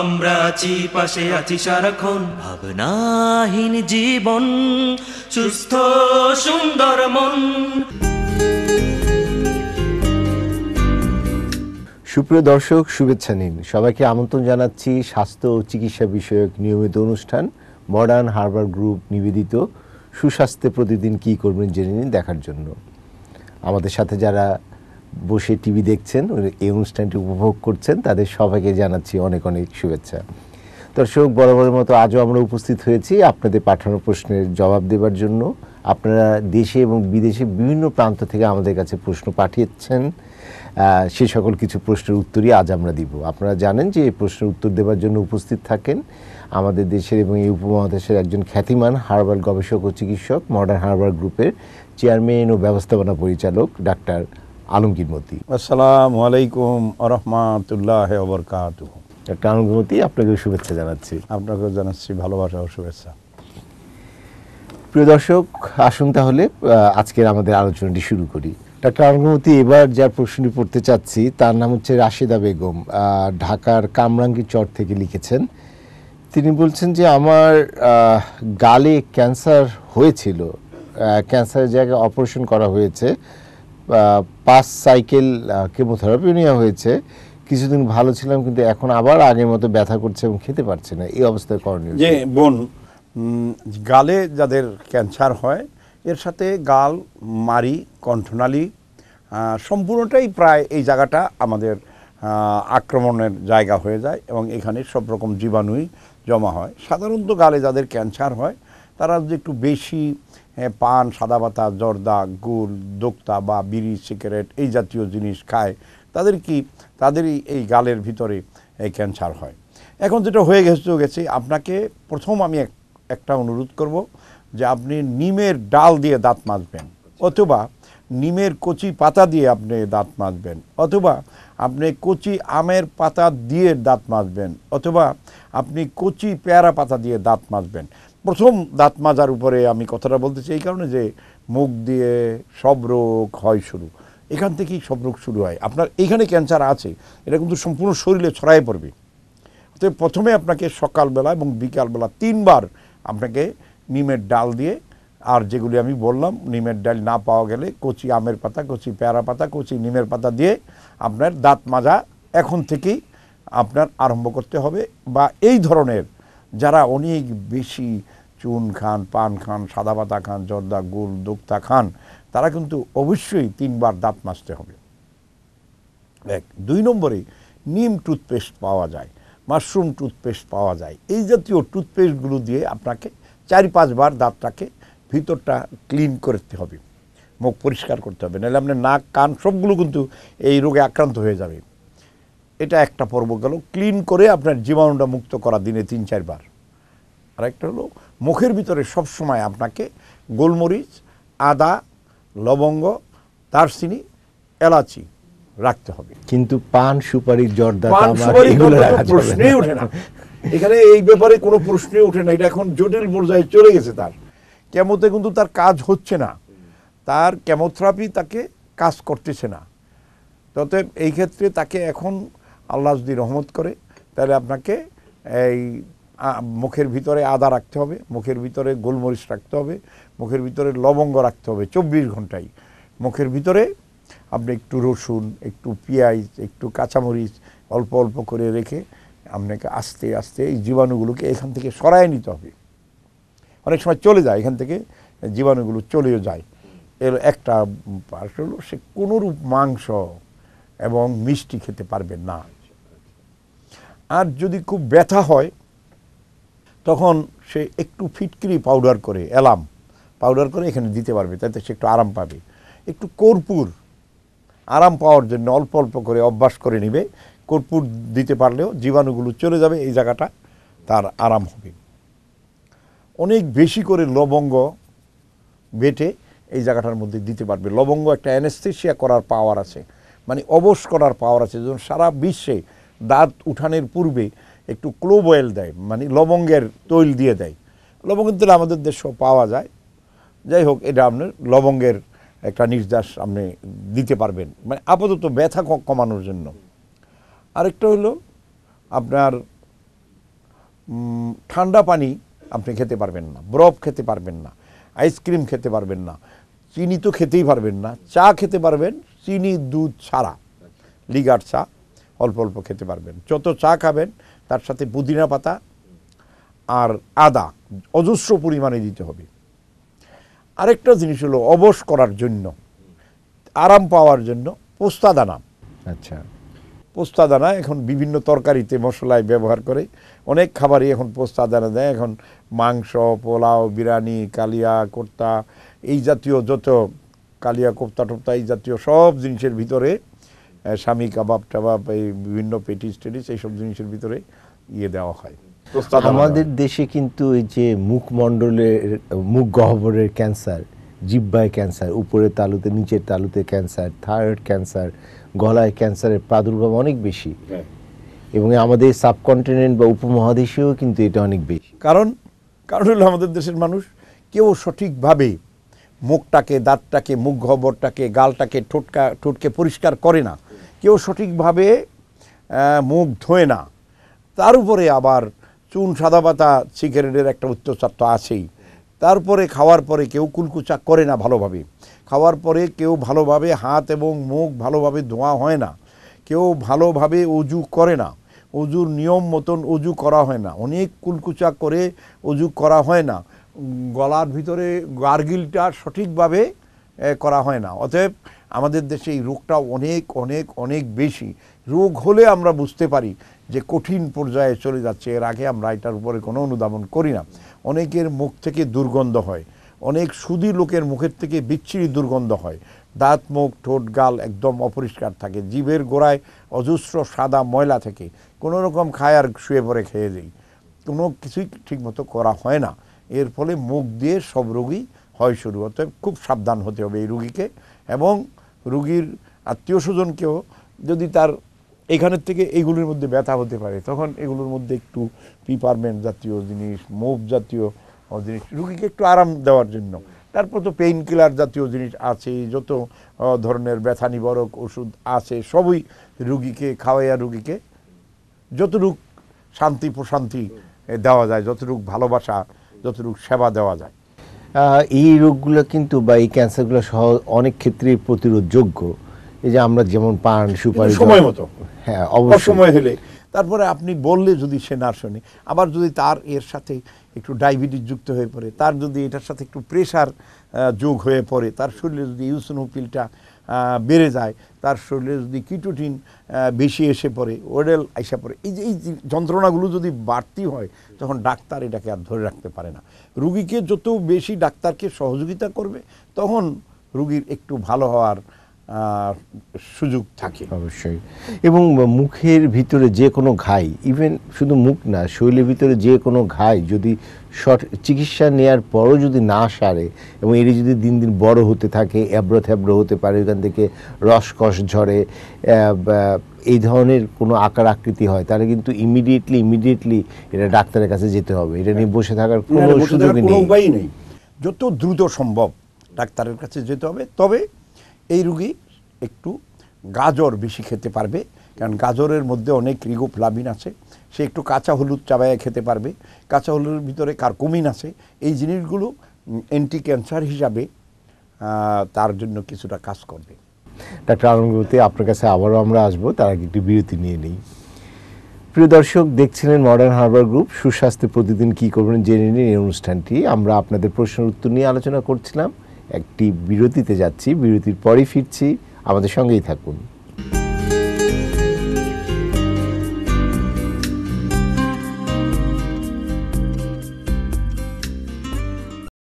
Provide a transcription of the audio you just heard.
আমরা আছি পাশে আছি সারাক্ষণ ভাবনাহীন জীবন সুস্থ সুন্দর মন সুপ্রিয় দর্শক শুভেচ্ছা নিন সবাইকে আমন্ত্রণ জানাচ্ছি স্বাস্থ্য ও চিকিৎসা বিষয়ক নিয়মিত অনুষ্ঠান মডার্ন হারবার গ্রুপ নিবেদিত সুস্বাস্থ্যে প্রতিদিন কি করবেন জেনে নিন দেখার জন্য আমাদের সাথে যারা বসে টিভি দেখছেন এই অনুষ্ঠানটি উপভোগ করছেন তাদের সবাইকে জানাচ্ছি অনেক অনেক শুভেচ্ছা দর্শক বরাবরের মতো আজও আমরা উপস্থিত হয়েছি আপনাদের পাঠানো প্রশ্নের জবাব দেবার জন্য আপনারা দেশে এবং বিদেশে বিভিন্ন প্রান্ত থেকে আমাদের কাছে প্রশ্ন পাঠিয়েছেন সে সকল কিছু প্রশ্নের উত্তরই আজ আমরা দিব আপনারা জানেন যে এই প্রশ্নের উত্তর দেওয়ার জন্য উপস্থিত থাকেন আমাদের দেশের এবং এই উপমহাদেশের একজন খ্যাতিমান হার্বাল গবেষক ও চিকিৎসক মডার্ন হার্বাল গ্রুপের চেয়ারম্যান ও ব্যবস্থাপনা পরিচালক ডাক্তার আলমগীর মতি আসসালামু আলাইকুম আরহামাতুল্লাহ ওবরকাত আপনাকে শুভেচ্ছা জানাচ্ছি আপনাকেও জানাচ্ছি ভালোবাসা ও শুভেচ্ছা প্রিয় দর্শক আসুন তাহলে আজকের আমাদের আলোচনাটি শুরু করি ডাক্তার আলমগীর এবার যার প্রশ্নটি পড়তে চাচ্ছি তার নাম হচ্ছে রাশিদা বেগম ঢাকার কামরাঙ্গি চর থেকে লিখেছেন তিনি বলছেন যে আমার গালে ক্যান্সার হয়েছিল ক্যান্সারের জায়গায় অপারেশন করা হয়েছে পাঁচ সাইকেল কেমোথেরাপি নেওয়া হয়েছে কিছুদিন ভালো ছিলাম কিন্তু এখন আবার আগের মতো ব্যথা করছে এবং খেতে পারছে না এই অবস্থায় করণীয় যে বোন গালে যাদের ক্যান্সার হয় এর সাথে গাল মারি কণ্ঠনালী সম্পূর্ণটাই প্রায় এই জায়গাটা আমাদের আক্রমণের জায়গা হয়ে যায় এবং এখানে সব রকম জীবাণুই জমা হয় সাধারণত গালে যাদের ক্যান্সার হয় তারা যদি একটু বেশি হ্যাঁ, পান সাদা পাতা জর্দা গুল দোক্তা বা বিড়ি সিগারেট এই জাতীয় জিনিস খায় তাদের কি তাদেরই এই গালের ভিতরে এই ক্যান্সার হয় এখন যেটা হয়ে গেছে গেছে আপনাকে প্রথম আমি একটা অনুরোধ করব যে আপনি নিমের ডাল দিয়ে দাঁত মাজবেন অথবা নিমের কচি পাতা দিয়ে আপনি দাঁত মাজবেন অথবা আপনি কচি আমের পাতা দিয়ে দাঁত মাজবেন অথবা আপনি কচি পেয়ারা পাতা দিয়ে দাঁত মাজবেন প্রথম দাঁত মাজার উপরে আমি কথাটা বলতে চাই এই কারণে যে মুখ দিয়ে সব রোগ হয় শুরু এখান থেকেই সব রোগ শুরু হয় আপনার এইখানে ক্যান্সার আছে এটা কিন্তু সম্পূর্ণ শরীরে ছড়ায় পড়বে তো প্রথমে আপনাকে সকালবেলা এবং বিকালবেলা তিনবার আপনাকে নিমের ডাল দিয়ে আর যেগুলি আমি বললাম নিমের ডাল না পাওয়া গেলে কচি আমের পাতা কচি পেয়ারা পাতা কচি নিমের পাতা দিয়ে আপনার দাঁত মাজা এখন থেকেই আপনার আরম্ভ করতে হবে বা এই ধরনের যারা অনেক বেশি চুন খান পান খান সাদা পাতা খান জর্দা গুল দুক্তা খান তারা কিন্তু অবশ্যই তিনবার দাঁত মাজতে হবে এক দুই নম্বরে নিম টুথপেস্ট পাওয়া যায় মাশরুম টুথপেস্ট পাওয়া যায় এই জাতীয় টুথপেস্টগুলো দিয়ে আপনাকে চারি পাঁচবার দাঁতটাকে ভিতরটা ক্লিন করতে হবে মুখ পরিষ্কার করতে হবে নাহলে আপনার নাক কান সবগুলো কিন্তু এই রোগে আক্রান্ত হয়ে যাবে এটা একটা পর্ব গেল ক্লিন করে আপনার জীবাণুটা মুক্ত করা দিনে তিন চারবার আর একটা হলো মুখের ভিতরে সব সময় আপনাকে গোলমরিচ আদা লবঙ্গ দারচিনি এলাচি রাখতে হবে কিন্তু পান সুপারি জর্দা প্রশ্নই ওঠে না এখানে এই ব্যাপারে কোনো প্রশ্নই ওঠে না এটা এখন জটিল পর্যায়ে চলে গেছে তার কেমতে কিন্তু তার কাজ হচ্ছে না তার কেমোথেরাপি তাকে কাজ করতেছে না তবে এই ক্ষেত্রে তাকে এখন আল্লাহ যদি রহমত করে তাহলে আপনাকে এই মুখের ভিতরে আদা রাখতে হবে মুখের ভিতরে গোলমরিচ রাখতে হবে মুখের ভিতরে লবঙ্গ রাখতে হবে চব্বিশ ঘন্টায় মুখের ভিতরে আপনি একটু রসুন একটু পেঁয়াজ একটু কাঁচামরিচ অল্প অল্প করে রেখে আপনাকে আস্তে আস্তে এই জীবাণুগুলোকে এখান থেকে সরায় নিতে হবে অনেক সময় চলে যায় এখান থেকে জীবাণুগুলো চলেও যায় এর একটা পার্ট হলো সে কোনোরূপ মাংস এবং মিষ্টি খেতে পারবে না আর যদি খুব ব্যথা হয় তখন সে একটু ফিটকিরি পাউডার করে অ্যালাম পাউডার করে এখানে দিতে পারবে তাতে সে একটু আরাম পাবে একটু কর্পূর আরাম পাওয়ার জন্য অল্প অল্প করে অভ্যাস করে নেবে কর্পূর দিতে পারলেও জীবাণুগুলো চলে যাবে এই জায়গাটা তার আরাম হবে অনেক বেশি করে লবঙ্গ বেটে এই জায়গাটার মধ্যে দিতে পারবে লবঙ্গ একটা অ্যানেস্থেশিয়া করার পাওয়ার আছে মানে অবশ করার পাওয়ার আছে যেমন সারা বিশ্বে দাঁত উঠানের পূর্বে একটু ক্লোব অয়েল দেয় মানে লবঙ্গের তৈল দিয়ে দেয় লবঙ্গের তৈল আমাদের দেশেও পাওয়া যায় যাই হোক এটা আপনার লবঙ্গের একটা নির্দেশ আপনি দিতে পারবেন মানে আপাতত ব্যথা কমানোর জন্য আরেকটা হলো আপনার ঠান্ডা পানি আপনি খেতে পারবেন না বরফ খেতে পারবেন না আইসক্রিম খেতে পারবেন না চিনি তো খেতেই পারবেন না চা খেতে পারবেন চিনি দুধ ছাড়া লিগার চা অল্প অল্প খেতে পারবেন যত চা খাবেন তার সাথে পুদিনা পাতা আর আদা অজস্র পরিমাণে দিতে হবে আরেকটা জিনিস হলো অবশ করার জন্য আরাম পাওয়ার জন্য পোস্তা দানা আচ্ছা পোস্তা দানা এখন বিভিন্ন তরকারিতে মশলায় ব্যবহার করে অনেক খাবারই এখন পোস্তা দানা দেয় এখন মাংস পোলাও বিরিয়ানি কালিয়া কোর্তা এই জাতীয় যত কালিয়া কোপ্তা টোপ্তা এই জাতীয় সব জিনিসের ভিতরে স্বামী কাবাব টাবাব এই বিভিন্ন পেটি স্টেডিস এইসব জিনিসের ভিতরে ইয়ে দেওয়া হয় আমাদের দেশে কিন্তু এই যে মুখমণ্ডলের মুখ গহ্বরের ক্যান্সার জিব্বায় ক্যান্সার উপরের তালুতে নিচের তালুতে ক্যান্সার থাইরয়েড ক্যান্সার গলায় ক্যান্সারের প্রাদুর্ভাব অনেক বেশি হ্যাঁ। এবং আমাদের সাবকন্টিনেন্ট বা উপমহাদেশেও কিন্তু এটা অনেক বেশি কারণ কারণ হলো আমাদের দেশের মানুষ কেউ সঠিকভাবে মুখটাকে দাঁতটাকে মুখ গহ্বরটাকে গালটাকে ঠোটকা ঠোঁটকে পরিষ্কার করে না কেউ সঠিকভাবে মুখ ধোয় না তার উপরে আবার চুন সাদা পাতা সিগারেটের একটা অত্যাচার তো আছেই তারপরে খাওয়ার পরে কেউ কুলকুচা করে না ভালোভাবে খাওয়ার পরে কেউ ভালোভাবে হাত এবং মুখ ভালোভাবে ধোয়া হয় না কেউ ভালোভাবে উজু করে না অজুর নিয়ম মতন অজু করা হয় না অনেক কুলকুচা করে অজু করা হয় না গলার ভিতরে গার্গিলটা সঠিকভাবে করা হয় না অতএব আমাদের দেশে এই রোগটা অনেক অনেক অনেক বেশি রোগ হলে আমরা বুঝতে পারি যে কঠিন পর্যায়ে চলে যাচ্ছে এর আগে আমরা এটার উপরে কোনো অনুধাবন করি না অনেকের মুখ থেকে দুর্গন্ধ হয় অনেক সুদী লোকের মুখের থেকে বিচ্ছিরি দুর্গন্ধ হয় দাঁত মুখ ঠোঁট গাল একদম অপরিষ্কার থাকে জীবের গোড়ায় অজস্র সাদা ময়লা থেকে কোনো রকম খায় আর শুয়ে পরে খেয়ে দিই কোনো কিছুই ঠিকমতো করা হয় না এর ফলে মুখ দিয়ে সব রোগী হয় শুরু অতএব খুব সাবধান হতে হবে এই রুগীকে এবং রুগীর আত্মীয় স্বজনকেও যদি তার এখানের থেকে এইগুলির মধ্যে ব্যথা হতে পারে তখন এগুলোর মধ্যে একটু পিপারমেন্ট জাতীয় জিনিস মুভ জাতীয় জিনিস রুগীকে একটু আরাম দেওয়ার জন্য তারপর তো পেইন কিলার জাতীয় জিনিস আছে যত ধরনের ব্যথা নিবারক ওষুধ আছে সবই রুগীকে খাওয়াইয়া রুগীকে যতটুক শান্তি প্রশান্তি দেওয়া যায় যতটুক ভালোবাসা যতটুক সেবা দেওয়া যায় এই রোগগুলো কিন্তু বা এই ক্যান্সারগুলো সহ অনেক ক্ষেত্রে প্রতিরোধযোগ্য এই যে আমরা যেমন পান সুপারি সময় মতো হ্যাঁ অবশ্যই সময় হলে তারপরে আপনি বললে যদি সে না শোনে আবার যদি তার এর সাথে একটু ডায়াবেটিস যুক্ত হয়ে পড়ে তার যদি এটার সাথে একটু প্রেশার যোগ হয়ে পড়ে তার শরীরে যদি ইউসনোফিলটা বেড়ে যায় তার শরীরে যদি কিটোটিন বেশি এসে পড়ে ওডেল আইসা পড়ে এই যে এই যন্ত্রণাগুলো যদি বাড়তি হয় তখন ডাক্তার এটাকে আর ধরে রাখতে পারে না রুগীকে যত বেশি ডাক্তারকে সহযোগিতা করবে তখন রুগীর একটু ভালো হওয়ার সুযোগ থাকে অবশ্যই এবং মুখের ভিতরে যে কোনো ঘাই ইভেন শুধু মুখ না শরীরের ভিতরে যে কোনো ঘাই যদি শর্ট চিকিৎসা নেওয়ার পরও যদি না সারে এবং এটি যদি দিন দিন বড় হতে থাকে অ্যাব্রো থ্যাব্রো হতে পারে ওইখান থেকে রসকস ঝরে এই ধরনের কোনো আকার আকৃতি হয় তাহলে কিন্তু ইমিডিয়েটলি ইমিডিয়েটলি এটা ডাক্তারের কাছে যেতে হবে এটা নিয়ে বসে থাকার কোনো সুযোগ নেই যত দ্রুত সম্ভব ডাক্তারের কাছে যেতে হবে তবে এই রুগী একটু গাজর বেশি খেতে পারবে কারণ গাজরের মধ্যে অনেক রিগোফ্লাভিন আছে সে একটু কাঁচা হলুদ চাবায়া খেতে পারবে কাঁচা হলুদের ভিতরে কার্কুমিন আছে এই জিনিসগুলো অ্যান্টি ক্যান্সার হিসাবে তার জন্য কিছুটা কাজ করবে ডাক্তার আলমগুলোতে আপনার কাছে আবারও আমরা আসবো তার আগে একটি বিরতি নিয়ে নিই প্রিয় দর্শক দেখছিলেন মডার্ন হারবার গ্রুপ সুস্বাস্থ্য প্রতিদিন কি করবেন জেনে নিন এই অনুষ্ঠানটি আমরা আপনাদের প্রশ্নের উত্তর নিয়ে আলোচনা করছিলাম একটি বিরতিতে যাচ্ছি বিরতির পরে ফিরছি আমাদের সঙ্গেই থাকুন